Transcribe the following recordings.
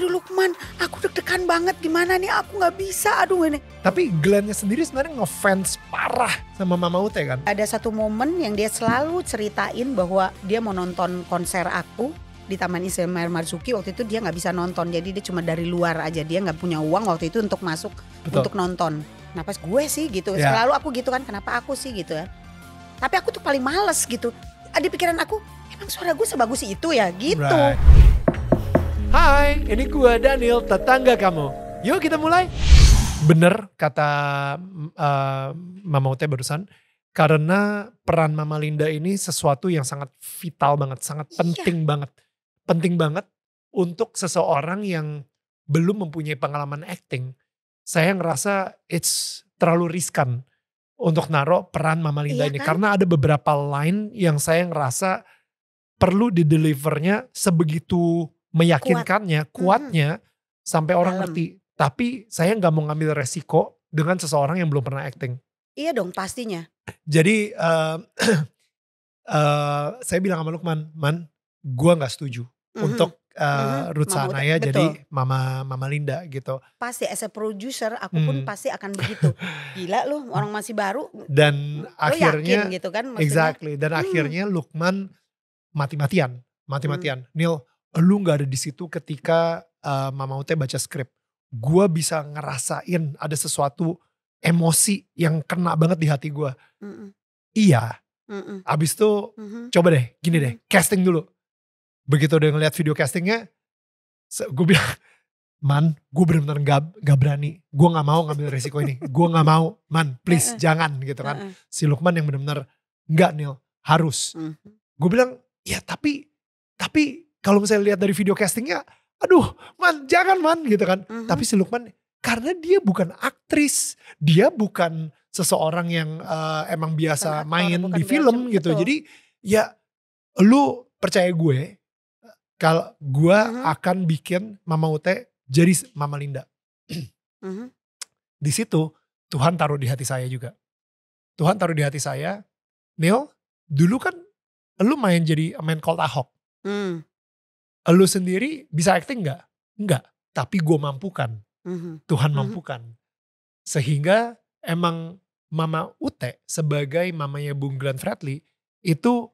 aduh Lukman aku deg-degan banget gimana nih aku nggak bisa aduh ini tapi Glennnya sendiri sebenarnya ngefans parah sama Mama Ute kan ada satu momen yang dia selalu ceritain bahwa dia mau nonton konser aku di Taman Ismail Marzuki waktu itu dia nggak bisa nonton jadi dia cuma dari luar aja dia nggak punya uang waktu itu untuk masuk Betul. untuk nonton nah gue sih gitu yeah. selalu aku gitu kan kenapa aku sih gitu ya tapi aku tuh paling males gitu ada pikiran aku emang suara gue sebagus itu ya gitu right. Hai, ini gua Daniel, tetangga kamu. Yuk kita mulai. Bener kata uh, Mama Ute barusan, karena peran Mama Linda ini sesuatu yang sangat vital banget, sangat iya. penting iya. banget. Penting banget untuk seseorang yang belum mempunyai pengalaman acting. Saya ngerasa it's terlalu riskan untuk naruh peran Mama Linda iya ini. Kan? Karena ada beberapa line yang saya ngerasa perlu di delivernya sebegitu meyakinkannya, Kuat. kuatnya hmm. sampai orang Dalam. ngerti. Tapi saya nggak mau ngambil resiko dengan seseorang yang belum pernah acting. Iya dong pastinya. Jadi uh, uh, saya bilang sama Lukman, man, gue nggak setuju mm-hmm. untuk uh, mm-hmm. Ruth Sanaya Betul. jadi mama mama Linda gitu. Pasti as a producer aku mm. pun pasti akan begitu. Gila lu orang masih baru. Dan lu akhirnya yakin gitu kan maksudnya. Exactly. Dan mm. akhirnya Lukman mati-matian, mati-matian. Mm. Neil lu nggak ada di situ ketika uh, Mama Ute baca skrip. Gue bisa ngerasain ada sesuatu emosi yang kena banget di hati gue. Iya. Mm -mm. Abis itu mm -hmm. coba deh gini deh mm-hmm. casting dulu. Begitu udah ngeliat video castingnya, gue bilang man gue bener-bener gak, gak berani gue gak mau ngambil resiko ini gue gak mau man please jangan gitu kan si Lukman yang bener-bener gak Nil harus mm-hmm. gue bilang ya tapi tapi kalau misalnya lihat dari video castingnya, aduh man jangan man gitu kan. Mm -hmm. Tapi si Lukman karena dia bukan aktris, dia bukan seseorang yang uh, emang biasa main di film biasa, gitu. Betul. Jadi ya lu percaya gue kalau gue mm -hmm. akan bikin Mama Ute jadi Mama Linda. mm -hmm. Di situ Tuhan taruh di hati saya juga. Tuhan taruh di hati saya, Neil, dulu kan lu main jadi main Colt Ahok. Mm. Lu sendiri bisa acting nggak? Nggak. Tapi gue mampukan. Mm-hmm. Tuhan mhm. mampukan. Mm-hmm. Sehingga emang Mama Ute sebagai mamanya Bung Glenn Fredly itu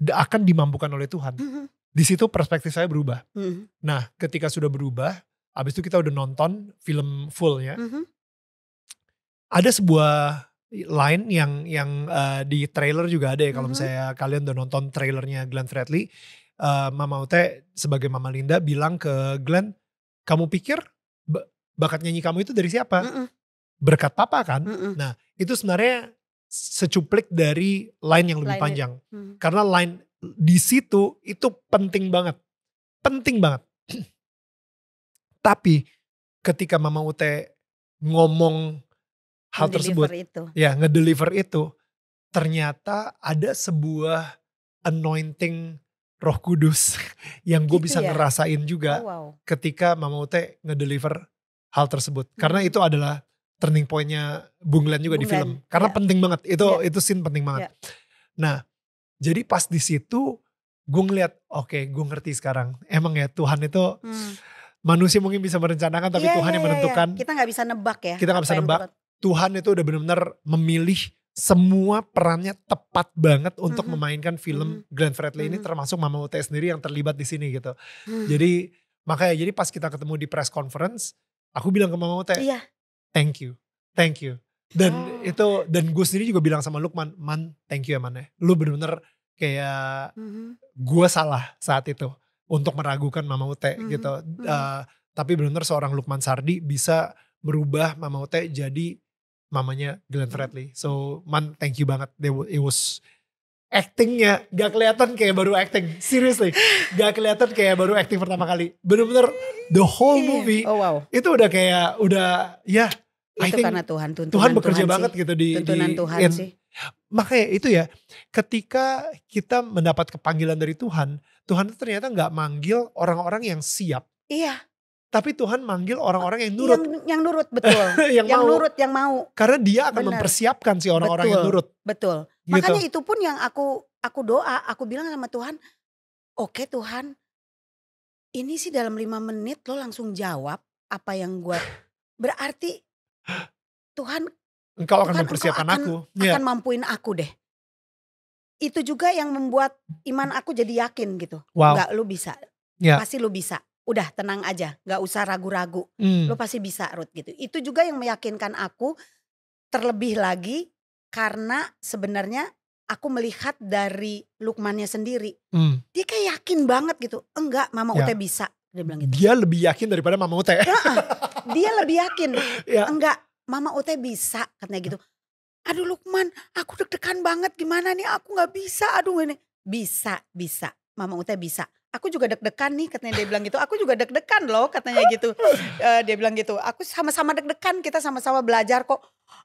akan dimampukan oleh Tuhan. Mm-hmm. Di situ perspektif saya berubah. Mm-hmm. Nah, ketika sudah berubah, abis itu kita udah nonton film fullnya. Mm-hmm. Ada sebuah line yang yang uh, di trailer juga ada ya kalau mm-hmm. misalnya kalian udah nonton trailernya Glenn Fredly uh, Mama Ute sebagai Mama Linda bilang ke Glenn, kamu pikir bakat nyanyi kamu itu dari siapa? Mm -mm. Berkat papa kan? Mm -mm. Nah itu sebenarnya secuplik dari line yang lebih line panjang. Mm. Karena line di situ itu penting banget. Penting banget. Tapi ketika Mama Ute ngomong hal tersebut. Itu. Ya ngedeliver itu. Ternyata ada sebuah anointing Roh Kudus yang gue gitu bisa ya? ngerasain juga oh, wow. ketika Mama Ute ngedeliver hal tersebut. Hmm. Karena itu adalah turning pointnya Bung Len juga Bung di film. Len. Karena ya. penting banget itu ya. itu scene penting banget. Ya. Nah jadi pas di situ gue ngeliat oke okay, gue ngerti sekarang emang ya Tuhan itu hmm. manusia mungkin bisa merencanakan tapi yeah, Tuhan yeah, yang iya, iya. menentukan. yeah, Kita nggak bisa nebak ya. Kita nggak bisa nebak. Tuhan itu udah benar-benar memilih semua perannya tepat banget untuk mm -hmm. memainkan film mm -hmm. Glenn Fredly mm -hmm. ini termasuk Mama Ute sendiri yang terlibat di sini gitu. Mm. Jadi makanya jadi pas kita ketemu di press conference, aku bilang ke Mama Ute, iya. thank you, thank you. Dan oh. itu dan gue sendiri juga bilang sama Lukman, man thank you ya man ya. Lu bener-bener kayak mm -hmm. gue salah saat itu untuk meragukan Mama Ute mm -hmm. gitu. Mm -hmm. uh, tapi bener-bener seorang Lukman Sardi bisa merubah Mama Ute jadi mamanya Glenn hmm. Fredly. So man thank you banget. They it was actingnya gak kelihatan kayak baru acting. Seriously, gak kelihatan kayak baru acting pertama kali. Bener-bener the whole iya. movie. Oh wow. Itu udah kayak udah ya. Yeah, itu I think karena Tuhan tuntunan Tuhan bekerja Tuhan banget sih. gitu di tuntunan di, Tuhan in, sih. Makanya itu ya, ketika kita mendapat kepanggilan dari Tuhan, Tuhan ternyata nggak manggil orang-orang yang siap. Iya tapi Tuhan manggil orang-orang yang nurut. Yang, yang nurut betul. yang yang nurut yang mau. Karena dia akan Bener. mempersiapkan si orang-orang yang nurut. Betul. Gitu. Makanya itu pun yang aku aku doa, aku bilang sama Tuhan, "Oke okay, Tuhan, ini sih dalam lima menit lo langsung jawab apa yang gue berarti Tuhan engkau akan Tuhan, mempersiapkan engkau akan, aku. Yeah. Akan iya. mampuin aku deh." Itu juga yang membuat iman aku jadi yakin gitu. Wow. Enggak, lu bisa. Yeah. Pasti lu bisa udah tenang aja, nggak usah ragu-ragu. Hmm. Lo pasti bisa Ruth gitu. Itu juga yang meyakinkan aku terlebih lagi karena sebenarnya aku melihat dari Lukmannya sendiri. Hmm. Dia kayak yakin banget gitu. Enggak, Mama ya. Ute bisa. Dia bilang gitu. Dia lebih yakin daripada Mama Ute. dia lebih yakin. ya. Enggak, Mama Ute bisa katanya gitu. Aduh Lukman, aku deg-degan banget gimana nih aku nggak bisa. Aduh ini bisa, bisa. Mama Ute bisa aku juga deg-degan nih katanya dia bilang gitu. Aku juga deg-degan loh katanya gitu. Uh, dia bilang gitu. Aku sama-sama deg-degan, kita sama-sama belajar kok.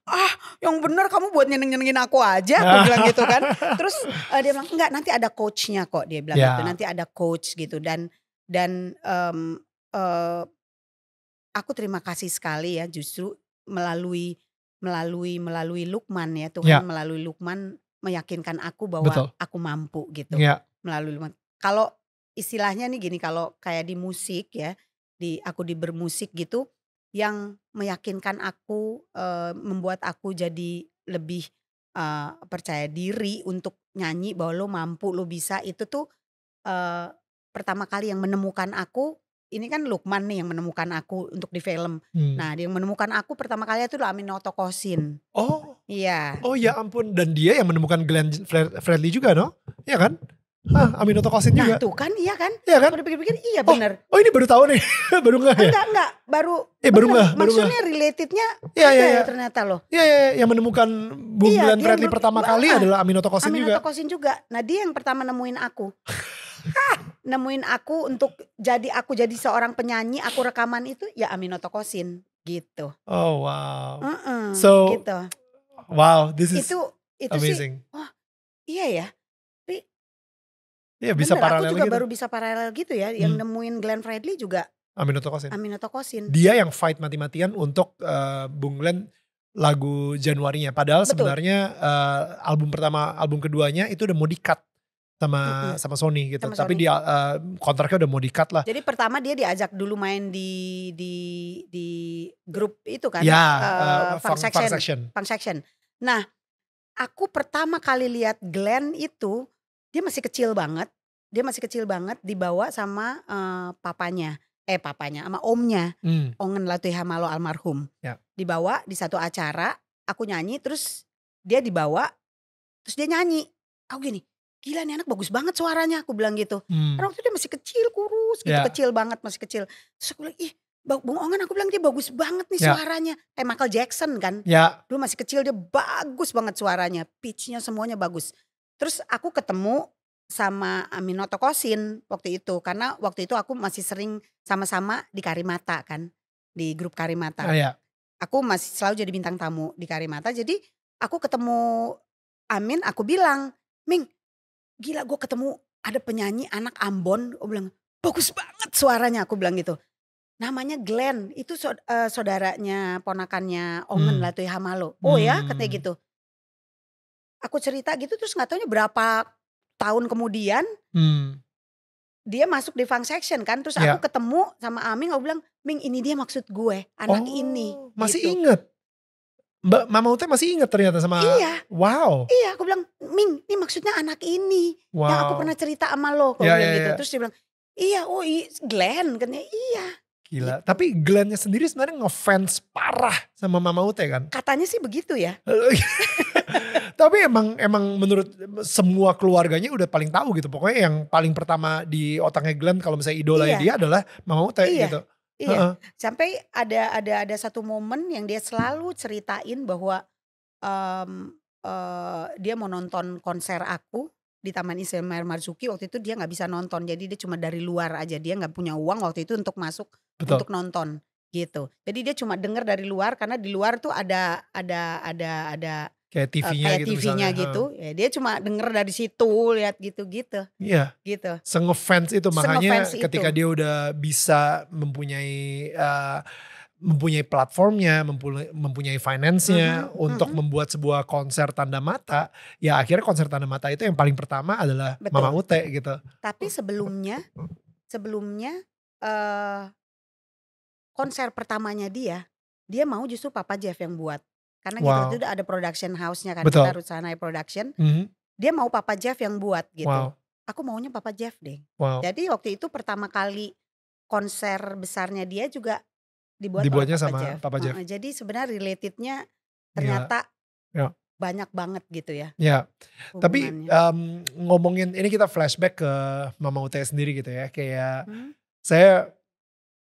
Ah, yang bener kamu buat nyeneng-nyenengin aku aja, aku bilang gitu kan. Terus uh, dia bilang enggak, nanti ada coachnya kok. Dia bilang yeah. gitu, nanti ada coach gitu dan dan um, uh, aku terima kasih sekali ya justru melalui melalui melalui Lukman ya Tuhan yeah. melalui Lukman meyakinkan aku bahwa Betul. aku mampu gitu yeah. melalui Lukman. Kalau istilahnya nih gini kalau kayak di musik ya di aku di bermusik gitu yang meyakinkan aku e, membuat aku jadi lebih e, percaya diri untuk nyanyi bahwa lo mampu lo bisa itu tuh e, pertama kali yang menemukan aku ini kan Lukman nih yang menemukan aku untuk di film. Hmm. Nah, yang menemukan aku pertama kali itu Amin Noto Kosin. Oh. Iya. Oh ya ampun dan dia yang menemukan Glenn Fredly juga no? Iya kan? Ah, aminotokosin nah, juga. Nah, tuh kan, iya kan? Iya kan? Udah pikir-pikir, iya oh, Oh, ini baru tahu nih. baru enggak ya? Enggak, enggak. Baru Eh, baru enggak, Maksudnya relatednya iya, iya, ya iya. ternyata loh. Iya, iya, iya. yang menemukan bumbulan iya, Bradley pertama pertama kali ah, adalah aminotokosin, aminotokosin juga. Aminotokosin juga. Nah, dia yang pertama nemuin aku. nemuin aku untuk jadi aku jadi seorang penyanyi, aku rekaman itu ya aminotokosin gitu. Oh, wow. Mm -mm, so gitu. Wow, this is Itu itu amazing. sih. oh, iya ya Iya bisa Bener, paralel aku juga gitu. baru bisa paralel gitu ya. Yang hmm. nemuin Glenn Fredly juga. Aminotokosin. Aminotokosin. Dia yang fight mati-matian untuk uh, Bung Glenn lagu Januari nya Padahal Betul. sebenarnya uh, album pertama, album keduanya itu udah mau di cut sama mm-hmm. sama Sony gitu. Sama Tapi Sony. dia uh, kontraknya udah mau di-cut lah. Jadi pertama dia diajak dulu main di di di grup itu kan. Ya, uh, uh, Fun section, Fun section. Nah, aku pertama kali lihat Glenn itu dia masih kecil banget dia masih kecil banget dibawa sama uh, papanya eh papanya sama omnya hmm. Ongen Latuihamalo almarhum ya. dibawa di satu acara aku nyanyi terus dia dibawa terus dia nyanyi aku gini gila nih anak bagus banget suaranya aku bilang gitu hmm. karena waktu dia masih kecil kurus gitu ya. kecil banget masih kecil terus aku bilang ih Bung Ongan aku bilang dia bagus banget nih ya. suaranya kayak eh, Michael Jackson kan ya. dulu masih kecil dia bagus banget suaranya pitchnya semuanya bagus Terus aku ketemu sama Aminoto Kosin waktu itu karena waktu itu aku masih sering sama-sama di Karimata kan di grup Karimata. Oh, iya. Aku masih selalu jadi bintang tamu di Karimata. Jadi aku ketemu Amin, aku bilang, Ming, gila gue ketemu ada penyanyi anak Ambon. Aku bilang bagus banget suaranya. Aku bilang gitu. Namanya Glenn, itu eh, saudaranya ponakannya Omen hmm. Latuy Hamalo. Oh hmm. ya, katanya hmm. gitu aku cerita gitu terus nggak tahunya berapa tahun kemudian hmm. dia masuk di funk section kan terus ya. aku ketemu sama Aming aku bilang Ming ini dia maksud gue anak oh, ini masih gitu. inget Mbak Mama Ute masih inget ternyata sama Iya. Wow. Iya, aku bilang, "Ming, ini maksudnya anak ini wow. yang aku pernah cerita sama lo." Aku ya, bilang ya, ya, gitu. ya. Terus dia bilang, "Iya, oh i Glenn." Katanya, "Iya." Gila, gitu. tapi Glennnya sendiri sebenarnya ngefans parah sama Mama Ute kan? Katanya sih begitu ya. tapi emang emang menurut semua keluarganya udah paling tahu gitu pokoknya yang paling pertama di otaknya Glenn kalau misalnya idola iya. dia adalah Mama Ute iya. gitu iya uh -uh. sampai ada ada ada satu momen yang dia selalu ceritain bahwa um, uh, dia mau nonton konser aku di Taman Ismail Marzuki waktu itu dia nggak bisa nonton jadi dia cuma dari luar aja dia nggak punya uang waktu itu untuk masuk Betul. untuk nonton gitu jadi dia cuma dengar dari luar karena di luar tuh ada ada ada ada kayak eh, TV-nya uh, kayak gitu, TV-nya misalnya. gitu. Ya, dia cuma denger dari situ, lihat gitu-gitu. Iya. Gitu. Sengefans itu makanya ketika itu. dia udah bisa mempunyai uh, mempunyai platformnya, mempunyai finance-nya mm-hmm. untuk mm-hmm. membuat sebuah konser tanda mata, ya akhirnya konser tanda mata itu yang paling pertama adalah Betul. Mama Ute gitu. Tapi sebelumnya sebelumnya uh, konser pertamanya dia, dia mau justru Papa Jeff yang buat. Karena gitu wow. kita ada production house-nya kan Betul. kita harus sana production. Mm -hmm. Dia mau Papa Jeff yang buat gitu. Wow. Aku maunya Papa Jeff deh. Wow. Jadi waktu itu pertama kali konser besarnya dia juga dibuat dibuatnya Papa sama Jeff. Papa Jeff. nah, jadi sebenarnya relatednya iya. ternyata yeah. Yeah. banyak banget gitu ya. Ya. Tapi um, ngomongin ini kita flashback ke Mama Ute sendiri gitu ya. Kayak hmm? saya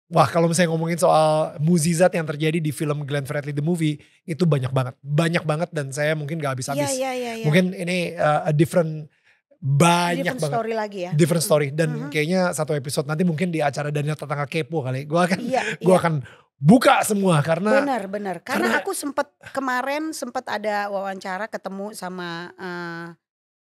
Wah kalau misalnya ngomongin soal muzizat yang terjadi di film Glenn Fredly The Movie itu banyak banget, banyak banget dan saya mungkin gak habis-habis. Iya, yeah, yeah, yeah, yeah. Mungkin ini uh, a different banyak different banget. story lagi ya. Different hmm. story dan uh hmm. -huh. kayaknya satu episode nanti mungkin di acara Daniel tetangga kepo kali. gue akan yeah, yeah. akan buka semua karena Bener-bener karena, karena aku sempet kemarin sempat ada wawancara ketemu sama uh,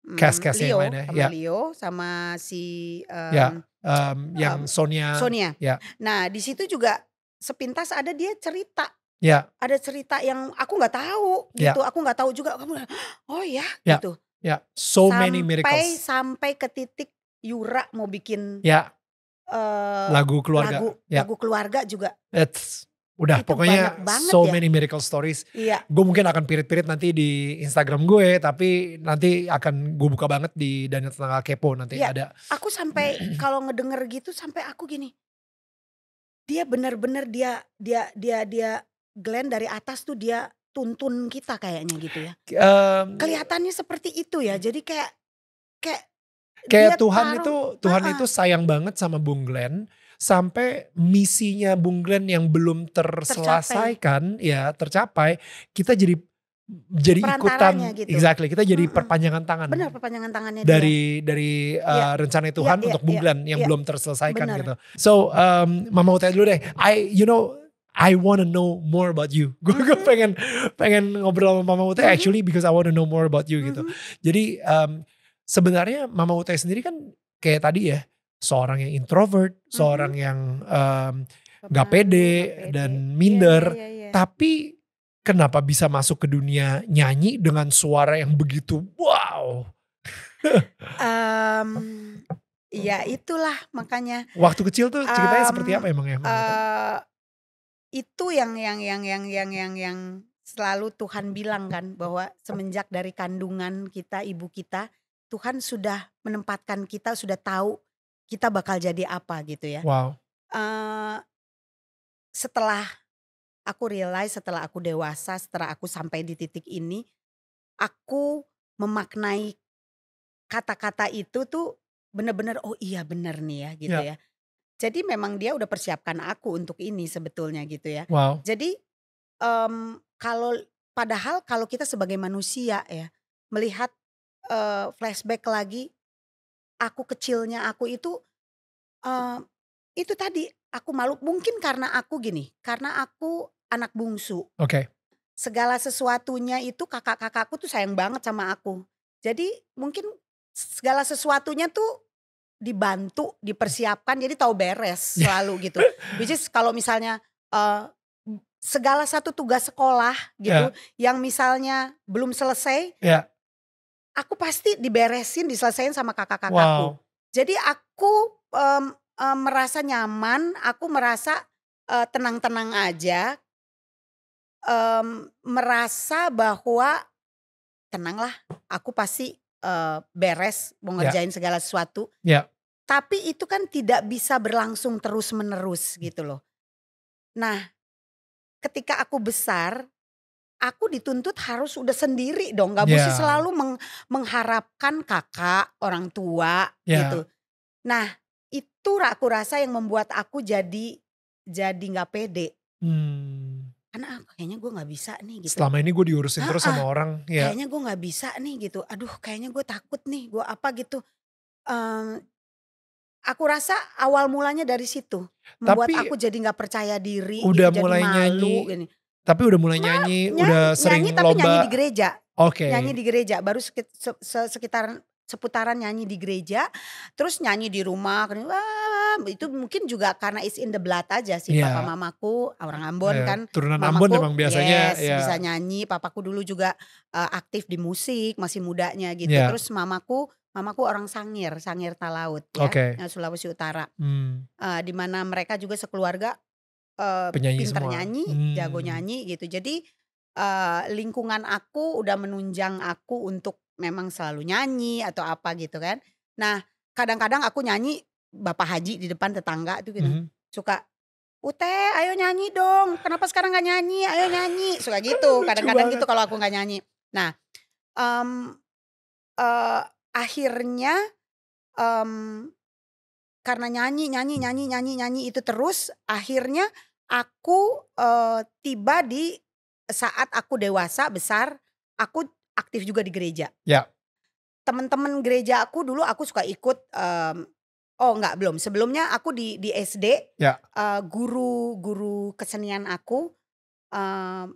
Hmm, cast-cast yang mana? Ya? Sama yeah. Leo sama si um, yeah. um, yang um, Sonia. Sonia. Yeah. Nah di situ juga sepintas ada dia cerita. Ya. Ada cerita yang aku nggak tahu ya. gitu. Aku nggak tahu juga. Kamu oh, oh ya yeah. gitu. Ya. So sampai, many miracles. Sampai ke titik Yura mau bikin. Ya. Uh, lagu keluarga. Lagu, yeah. lagu keluarga juga. That's Udah itu pokoknya so ya. many miracle stories. Iya. Gue mungkin akan pirit-pirit nanti di Instagram gue, tapi nanti akan gue buka banget di Daniel Tenaga Kepo nanti iya. ada. Aku sampai kalau ngedenger gitu sampai aku gini. Dia benar-benar dia dia dia dia Glenn dari atas tuh dia tuntun kita kayaknya gitu ya. Um, Kelihatannya seperti itu ya. Jadi kayak kayak kayak Tuhan taruh, itu Tuhan uh -uh. itu sayang banget sama Bung Glenn sampai misinya Bung Glenn yang belum terselesaikan tercapai. ya tercapai, kita jadi jadi ikutan gitu. exactly kita jadi -hmm. perpanjangan tangan benar perpanjangan tangannya dari dia. dari uh, iya. eh, yeah. rencana Tuhan iya, yeah, yeah, untuk Bung iya, Glenn yang yeah. belum terselesaikan benar. gitu so um, mama Ute dulu deh I you know I wanna know more about you gue mm -hmm. pengen pengen ngobrol sama mama Ute mm -hmm. actually because I wanna know more about you mm -hmm. gitu jadi um, sebenarnya mama Ute sendiri kan kayak tadi ya seorang yang introvert, mm -hmm. seorang yang um, gak pede, dan iya, minder, yeah, yeah, yeah. tapi kenapa bisa masuk ke dunia nyanyi dengan suara yang begitu wow? um, ya itulah makanya. Waktu kecil tuh ceritanya um, seperti apa emang ya? Uh, itu yang yang yang yang yang yang yang selalu Tuhan bilang kan bahwa semenjak dari kandungan kita ibu kita Tuhan sudah menempatkan kita sudah tahu kita bakal jadi apa gitu ya. Wow. Uh, setelah aku realize, setelah aku dewasa, setelah aku sampai di titik ini, aku memaknai kata-kata itu tuh bener-bener oh iya bener nih ya gitu yeah. ya. Jadi memang dia udah persiapkan aku untuk ini sebetulnya gitu ya. Wow. Jadi um, kalau padahal kalau kita sebagai manusia ya melihat uh, flashback lagi aku kecilnya aku itu uh, itu tadi aku malu mungkin karena aku gini karena aku anak bungsu oke okay. segala sesuatunya itu kakak-kakakku tuh sayang banget sama aku jadi mungkin segala sesuatunya tuh dibantu dipersiapkan jadi tahu beres selalu gitu which is kalau misalnya uh, segala satu tugas sekolah gitu yeah. yang misalnya belum selesai yeah aku pasti diberesin, diselesaikan sama kakak-kakakku. Wow. Jadi aku um, um, merasa nyaman, aku merasa eh, tenang-tenang uh, aja, um, merasa bahwa tenanglah, aku pasti uh, beres, mau ya. ngerjain yeah. segala sesuatu. Yeah. Tapi itu kan tidak bisa berlangsung terus-menerus gitu loh. Nah, ketika aku besar, aku dituntut harus udah sendiri dong. Gak yeah. mesti ya. selalu meng, mengharapkan kakak, orang tua yeah. gitu. Nah itu aku rasa yang membuat aku jadi jadi nggak pede. Hmm. Karena ah, kayaknya gue nggak bisa nih gitu. Selama ini gue diurusin ah, terus sama ah, orang. Ya. Kayaknya gue nggak bisa nih gitu. Aduh kayaknya gue takut nih. Gue apa gitu. Um, aku rasa awal mulanya dari situ membuat aku jadi nggak percaya diri udah gitu, mulai malu nyanyi gini. Tapi udah mulai nyanyi, nyanyi udah nyanyi, sering nyanyi, tapi lomba. nyanyi di gereja. Oke. Okay. Nyanyi di gereja, baru sekitar seputaran nyanyi di gereja, terus nyanyi di rumah, wah, itu mungkin juga karena is in the blood aja sih yeah. papa mamaku orang Ambon yeah. kan. Turunan mamaku, Ambon memang biasanya yes, yeah. bisa nyanyi, papaku dulu juga uh, aktif di musik masih mudanya gitu. Yeah. Terus mamaku mamaku orang Sangir, Sangir Talaut ya, okay. Eh, Sulawesi Utara. Hmm. Uh, eh, dimana mereka juga sekeluarga Eh, Penyanyi pinter semua. nyanyi, hmm. jago nyanyi gitu. Jadi uh, lingkungan aku udah menunjang aku untuk memang selalu nyanyi atau apa gitu kan. Nah kadang-kadang aku nyanyi bapak haji di depan tetangga tuh gitu hmm. suka Ute, ayo nyanyi dong. Kenapa sekarang gak nyanyi? Ayo nyanyi. Suka gitu. Kadang-kadang gitu kalau aku gak nyanyi. Nah, um, uh, akhirnya um, karena nyanyi, nyanyi, nyanyi, nyanyi, nyanyi itu terus, akhirnya aku uh, tiba di saat aku dewasa besar, aku aktif juga di gereja. Ya. Teman-teman gereja aku dulu aku suka ikut um, Oh enggak belum. Sebelumnya aku di di SD ya. uh, guru guru kesenian aku uh,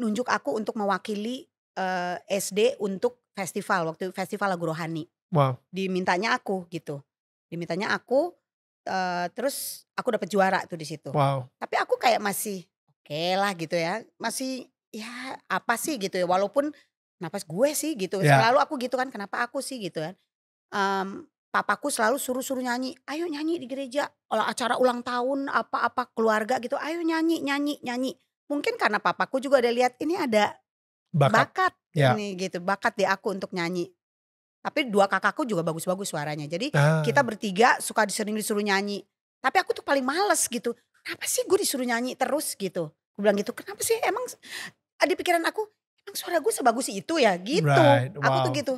nunjuk aku untuk mewakili uh, SD untuk festival waktu festival lagu rohani. Wow. Dimintanya aku gitu. Dimintanya aku uh, terus aku dapat juara tuh di situ. Wow. Tapi aku kayak masih oke okay lah gitu ya, masih ya apa sih gitu ya, walaupun nafas gue sih gitu. Yeah. Selalu aku gitu kan, kenapa aku sih gitu kan. Um, papaku selalu suruh-suruh nyanyi, ayo nyanyi di gereja, olah acara ulang tahun apa-apa keluarga gitu, ayo nyanyi, nyanyi, nyanyi. Mungkin karena papaku juga ada lihat ini ada bakat, bakat yeah. ini gitu, bakat di aku untuk nyanyi. Tapi dua kakakku juga bagus-bagus suaranya. Jadi ah. kita bertiga suka sering disuruh nyanyi. Tapi aku tuh paling males gitu. Kenapa sih gue disuruh nyanyi terus gitu? Gue bilang gitu, kenapa sih emang ada pikiran aku, emang suara gue sebagus itu ya gitu. Right. Wow. Aku tuh gitu.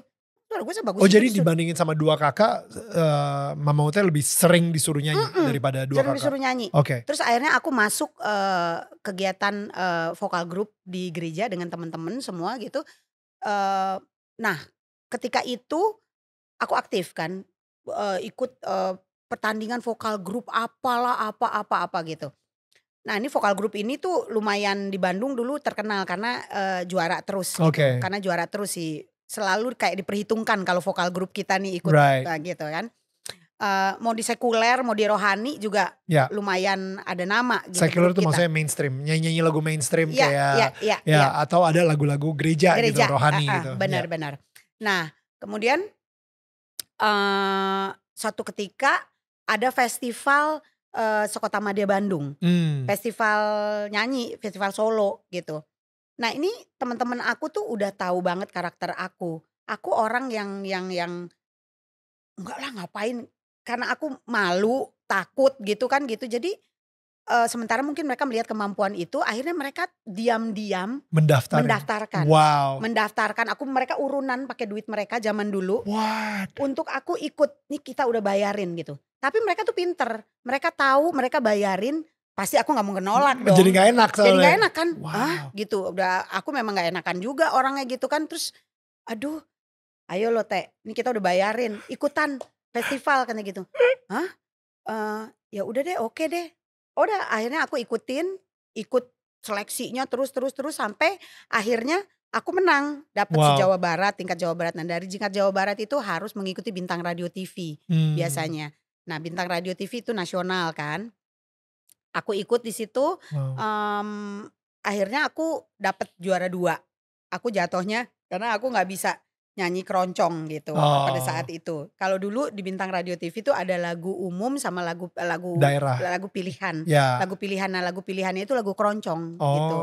Suara gue sebagus oh itu, jadi disuruh. Gitu. dibandingin sama dua kakak, uh, Mama Ute lebih sering disuruh nyanyi mm -mm. daripada dua sering kakak? disuruh nyanyi. Okay. Terus akhirnya aku masuk uh, kegiatan uh, vokal grup di gereja dengan temen-temen semua gitu. Uh, nah ketika itu aku aktif kan uh, ikut uh, pertandingan vokal grup apalah apa-apa apa gitu. Nah ini vokal grup ini tuh lumayan di Bandung dulu terkenal karena uh, juara terus. Oke. Okay. Karena juara terus sih selalu kayak diperhitungkan kalau vokal grup kita nih ikut right. uh, gitu kan. Uh, mau di sekuler, mau di rohani juga yeah. lumayan ada nama. Gitu sekuler itu maksudnya mainstream, nyanyi-nyanyi lagu mainstream yeah, kayak yeah, yeah, ya yeah. atau ada lagu-lagu gereja, gitu, gereja gitu, rohani ya. uh, uh, gitu. Benar-benar. Yeah. Benar. Nah, kemudian uh, suatu ketika ada festival uh, Sekota Madia Bandung. Hmm. Festival nyanyi, festival solo gitu. Nah, ini teman-teman aku tuh udah tahu banget karakter aku. Aku orang yang yang yang enggak lah ngapain karena aku malu, takut gitu kan gitu. Jadi uh, sementara mungkin mereka melihat kemampuan itu akhirnya mereka diam-diam mendaftarkan wow mendaftarkan aku mereka urunan pakai duit mereka zaman dulu What? untuk aku ikut nih kita udah bayarin gitu tapi mereka tuh pinter mereka tahu mereka bayarin pasti aku nggak mau nolak dong jadi nggak enak soalnya jadi gak enak kan ah, wow. ah gitu udah aku memang nggak enakan juga orangnya gitu kan terus aduh ayo lo teh ini kita udah bayarin ikutan festival kan gitu hah uh, ya udah deh oke okay deh udah akhirnya aku ikutin ikut seleksinya terus terus terus sampai akhirnya aku menang dapat wow. Jawa Barat tingkat Jawa Barat nah dari tingkat Jawa Barat itu harus mengikuti bintang radio TV hmm. biasanya nah bintang radio TV itu nasional kan aku ikut di situ wow. um, akhirnya aku dapat juara dua aku jatuhnya karena aku nggak bisa nyanyi keroncong gitu oh. pada saat itu. Kalau dulu di Bintang Radio TV itu ada lagu umum sama lagu eh, lagu daerah, lagu pilihan. Yeah. Lagu pilihan nah lagu pilihannya itu lagu keroncong gitu. oh, gitu.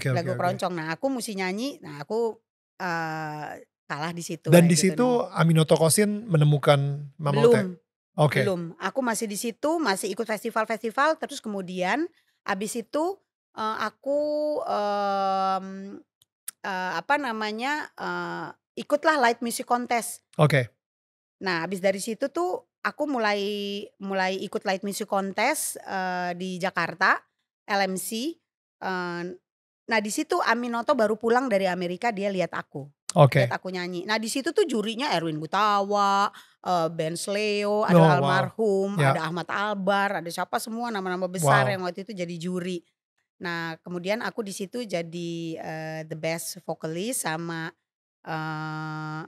Okay, lagu okay, keroncong. Okay. Nah, aku mesti nyanyi. Nah, aku uh, kalah di situ. Dan di gitu situ gitu, Aminoto Kosin menemukan Mama Belum. Okay. Belum. Aku masih di situ, masih ikut festival-festival terus kemudian abis itu uh, aku um, uh, apa namanya uh, ikutlah light music contest. Oke. Okay. Nah, abis dari situ tuh aku mulai mulai ikut light music contest uh, di Jakarta, LMC. Uh, eh, nah, di situ Aminoto baru pulang dari Amerika, dia lihat aku. Oke. Okay. Lihat aku nyanyi. Nah, di situ tuh jurinya Erwin Gutawa, uh, eh, Ben Sleo, ada oh, almarhum, wow. Ya. yeah. ada Ahmad Albar, ada siapa semua nama-nama besar wow. yang waktu itu jadi juri. Nah, kemudian aku di situ jadi uh, the best vocalist sama uh,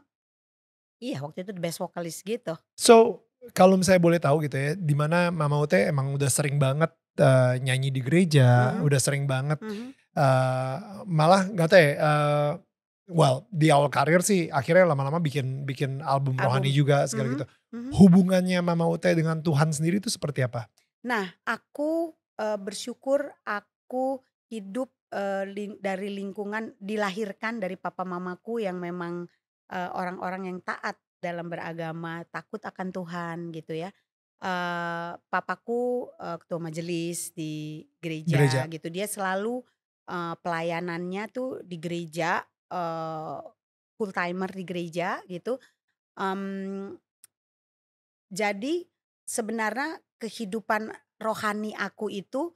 iya waktu itu the best vocalist gitu. So kalau misalnya boleh tahu gitu ya, di mana Mama Ute emang udah sering banget uh, nyanyi di gereja, mm -hmm. udah sering banget. Mm -hmm. uh, malah nggak tahu ya, uh, well di awal karir sih akhirnya lama-lama bikin bikin album, album. rohani juga segala mm -hmm. gitu. Mm -hmm. Hubungannya Mama Ute dengan Tuhan sendiri itu seperti apa? Nah, aku uh, bersyukur aku hidup uh, ling dari lingkungan dilahirkan dari papa mamaku yang memang eh, orang-orang uh, yang taat dalam beragama, takut akan Tuhan gitu ya. Uh, papaku uh, ketua majelis di gereja, gereja gitu. Dia selalu uh, pelayanannya tuh di gereja uh, full timer di gereja gitu. Um, jadi sebenarnya kehidupan rohani aku itu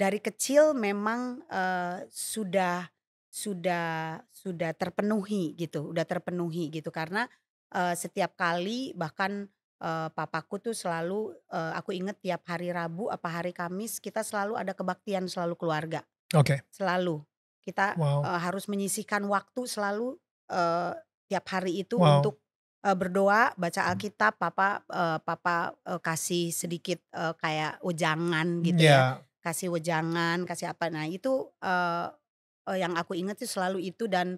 dari kecil memang uh, sudah sudah sudah terpenuhi gitu, udah terpenuhi gitu karena uh, setiap kali bahkan uh, papaku tuh selalu uh, aku inget tiap hari Rabu apa hari Kamis kita selalu ada kebaktian selalu keluarga. Oke. Okay. Selalu kita wow. uh, harus menyisihkan waktu selalu uh, tiap hari itu wow. untuk uh, berdoa, baca hmm. Alkitab, papa uh, papa uh, kasih sedikit uh, kayak ujangan gitu yeah. ya kasih wejangan, kasih apa. Nah, itu uh, yang aku ingat sih selalu itu dan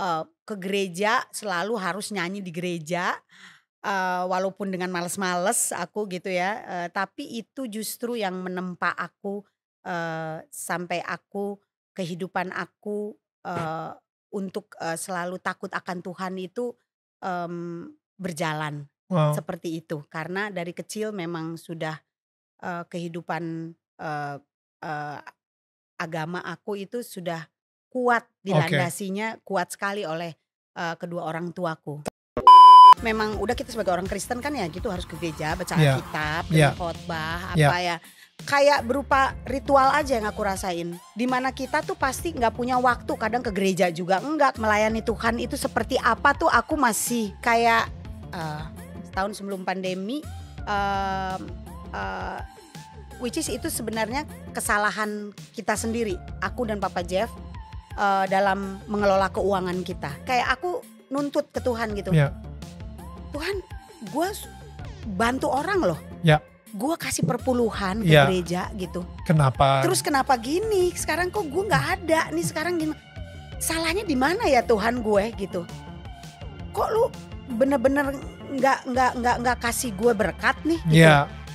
uh, ke gereja selalu harus nyanyi di gereja. Uh, walaupun dengan males-males aku gitu ya, uh, tapi itu justru yang menempa aku uh, sampai aku kehidupan aku uh, untuk uh, selalu takut akan Tuhan itu um, berjalan wow. seperti itu karena dari kecil memang sudah uh, kehidupan uh, uh, agama aku itu sudah kuat dilandasinya okay. kuat sekali oleh uh, kedua orang tuaku. Memang udah kita sebagai orang Kristen kan ya gitu harus ke gereja baca yeah. Alkitab, yeah. Iya. khotbah, iya. apa yeah. ya kayak berupa ritual aja yang aku rasain. Dimana kita tuh pasti nggak punya waktu, kadang ke gereja juga enggak. Melayani Tuhan itu seperti apa tuh aku masih kayak uh, setahun sebelum pandemi. Uh, uh, which is itu sebenarnya kesalahan kita sendiri aku dan Papa Jeff uh, dalam mengelola keuangan kita kayak aku nuntut ke Tuhan gitu yeah. Tuhan gue bantu orang loh yeah. gue kasih perpuluhan ke yeah. gereja gitu kenapa terus kenapa gini sekarang kok gue nggak ada nih sekarang gimana salahnya di mana ya Tuhan gue gitu kok lu bener-bener nggak nggak nggak nggak kasih gue berkat nih gitu. Yeah.